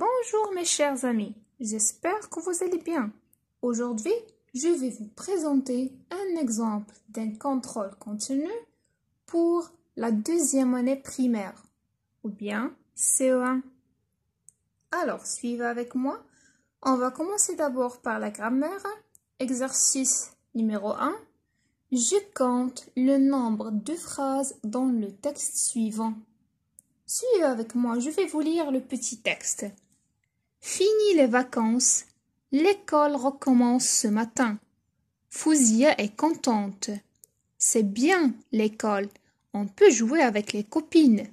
Bonjour mes chers amis, j'espère que vous allez bien. Aujourd'hui, je vais vous présenter un exemple d'un contrôle continu pour la deuxième année primaire, ou bien CE1. Alors, suivez avec moi. On va commencer d'abord par la grammaire. Exercice numéro 1. Je compte le nombre de phrases dans le texte suivant. Suivez avec moi, je vais vous lire le petit texte. Fini les vacances, l'école recommence ce matin. Fousia est contente. C'est bien l'école, on peut jouer avec les copines.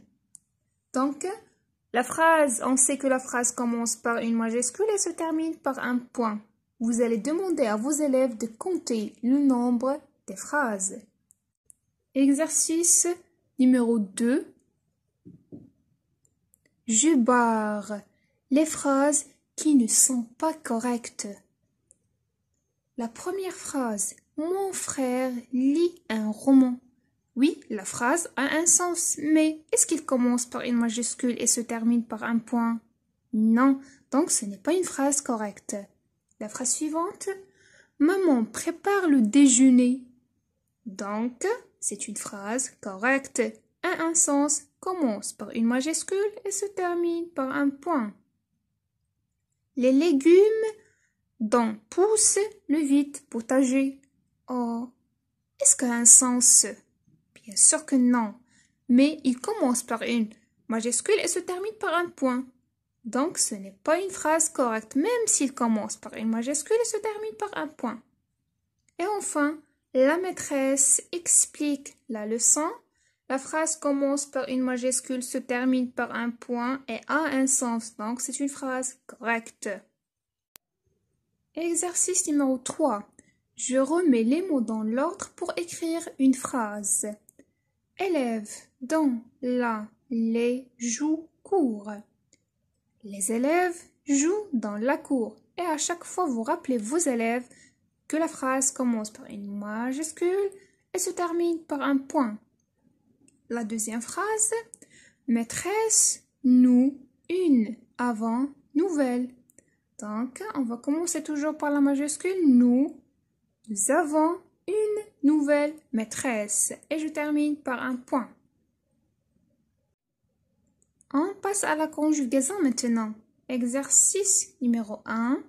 Donc, la phrase, on sait que la phrase commence par une majuscule et se termine par un point. Vous allez demander à vos élèves de compter le nombre des phrases. Exercice numéro 2. Je les phrases qui ne sont pas correctes. La première phrase Mon frère lit un roman. Oui, la phrase a un sens, mais est-ce qu'il commence par une majuscule et se termine par un point Non, donc ce n'est pas une phrase correcte. La phrase suivante Maman prépare le déjeuner. Donc, c'est une phrase correcte. A un sens, commence par une majuscule et se termine par un point les légumes dont pousse le vide potager. Oh, est-ce qu'il a un sens Bien sûr que non, mais il commence par une majuscule et se termine par un point. Donc ce n'est pas une phrase correcte, même s'il commence par une majuscule et se termine par un point. Et enfin, la maîtresse explique la leçon la phrase commence par une majuscule, se termine par un point et a un sens, donc c'est une phrase correcte. Exercice numéro 3. Je remets les mots dans l'ordre pour écrire une phrase. Élèves dans la les jouent, cours. Les élèves jouent dans la cour et à chaque fois vous rappelez vos élèves que la phrase commence par une majuscule et se termine par un point. La deuxième phrase, maîtresse, nous, une, avant, nouvelle. Donc, on va commencer toujours par la majuscule nous. Nous avons une nouvelle maîtresse. Et je termine par un point. On passe à la conjugaison maintenant. Exercice numéro 1.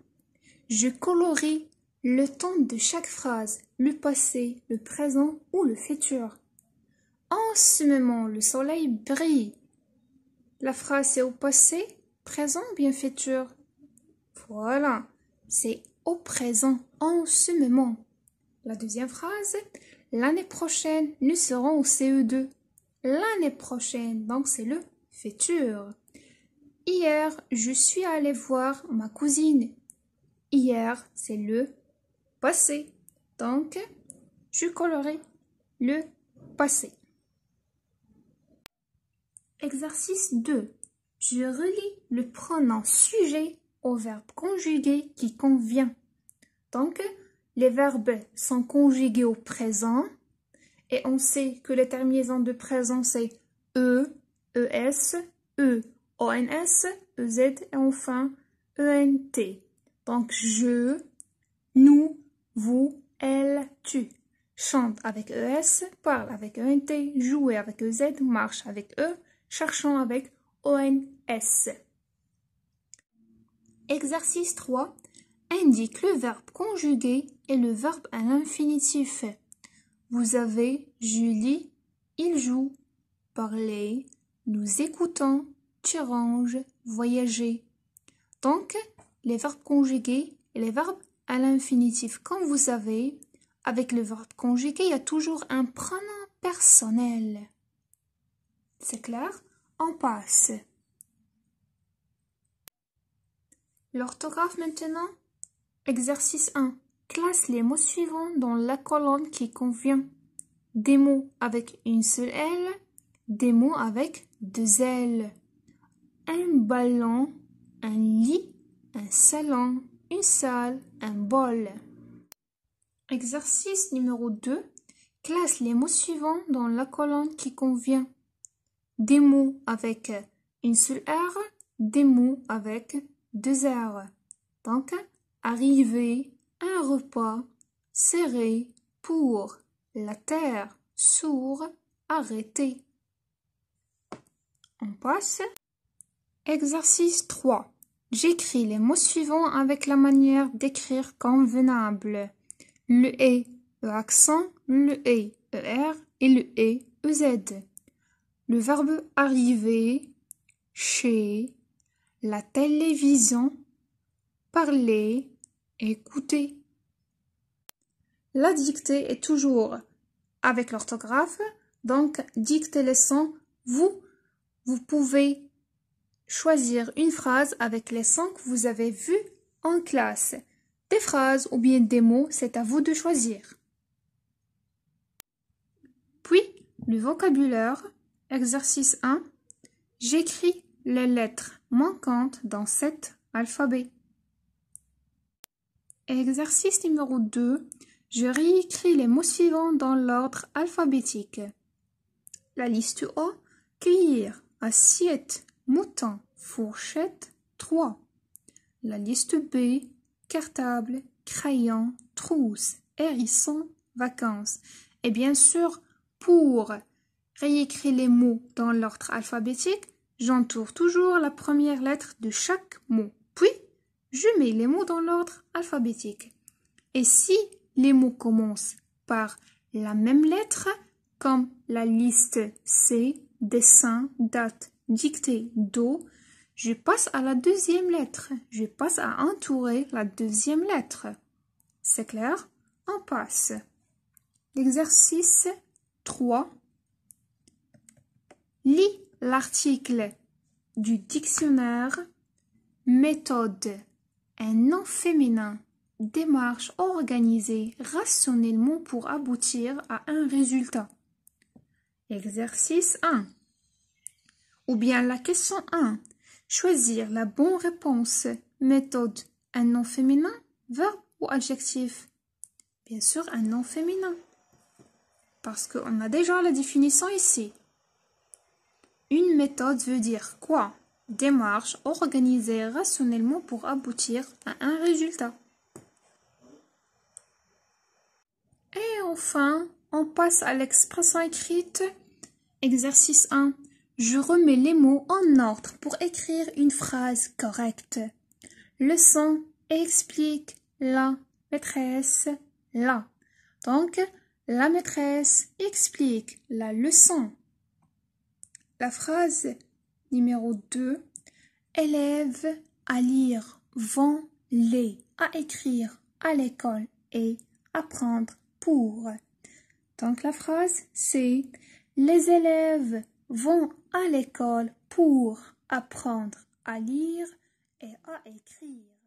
Je colorie le temps de chaque phrase, le passé, le présent ou le futur. En ce moment, le soleil brille. La phrase est au passé, présent ou futur Voilà, c'est au présent, en ce moment. La deuxième phrase, l'année prochaine, nous serons au CE2. L'année prochaine, donc c'est le futur. Hier, je suis allé voir ma cousine. Hier, c'est le passé. Donc, je colorerai le passé. Exercice 2. Je relis le pronom sujet au verbe conjugué qui convient. Donc, les verbes sont conjugués au présent et on sait que les terminaisons de présent c'est E, ES, E, ONS, EZ e et enfin ENT. Donc, je, nous, vous, elle, tu. Chante avec ES, parle avec ENT, jouez avec EZ, marche avec E, Cherchons avec ONS. Exercice 3 indique le verbe conjugué et le verbe à l'infinitif. Vous avez Julie, il joue, parler, nous écoutons, tu ranges, voyager. Donc, les verbes conjugués et les verbes à l'infinitif. Comme vous savez, avec le verbe conjugué, il y a toujours un pronom personnel. C'est clair On passe. L'orthographe maintenant Exercice 1. Classe les mots suivants dans la colonne qui convient. Des mots avec une seule L, des mots avec deux L. Un ballon, un lit, un salon, une salle, un bol. Exercice numéro 2. Classe les mots suivants dans la colonne qui convient des mots avec une seule R, des mots avec deux R. Donc, arriver, un repas, serré, pour, la terre, sourd, arrêté. On passe. Exercice 3. J'écris les mots suivants avec la manière d'écrire convenable. Le E, accent, le e, e, R et le E, e Z. Le verbe arriver chez la télévision, parler, écouter. La dictée est toujours avec l'orthographe, donc dictez les sons. Vous, vous pouvez choisir une phrase avec les sons que vous avez vus en classe. Des phrases ou bien des mots, c'est à vous de choisir. Puis, le vocabulaire Exercice 1. J'écris les lettres manquantes dans cet alphabet. Exercice numéro 2. Je réécris les mots suivants dans l'ordre alphabétique. La liste A. Cueillir, assiette, mouton, fourchette, 3. La liste B. Cartable, crayon, trousse, hérisson, vacances. Et bien sûr, pour réécris les mots dans l'ordre alphabétique, j'entoure toujours la première lettre de chaque mot. Puis, je mets les mots dans l'ordre alphabétique. Et si les mots commencent par la même lettre, comme la liste C, dessin, date, dictée, do, je passe à la deuxième lettre. Je passe à entourer la deuxième lettre. C'est clair On passe. L'exercice 3 Lis l'article du dictionnaire méthode, un nom féminin, démarche organisée rationnellement pour aboutir à un résultat. Exercice 1. Ou bien la question 1. Choisir la bonne réponse. Méthode, un nom féminin, verbe ou adjectif Bien sûr, un nom féminin. Parce qu'on a déjà la définition ici. Une méthode veut dire quoi Démarche organisée rationnellement pour aboutir à un résultat. Et enfin, on passe à l'expression écrite. Exercice 1. Je remets les mots en ordre pour écrire une phrase correcte. Leçon explique la maîtresse la. Donc, la maîtresse explique la leçon. La phrase numéro 2 élèves à lire vont les à écrire à l'école et apprendre pour. Donc la phrase c'est les élèves vont à l'école pour apprendre à lire et à écrire.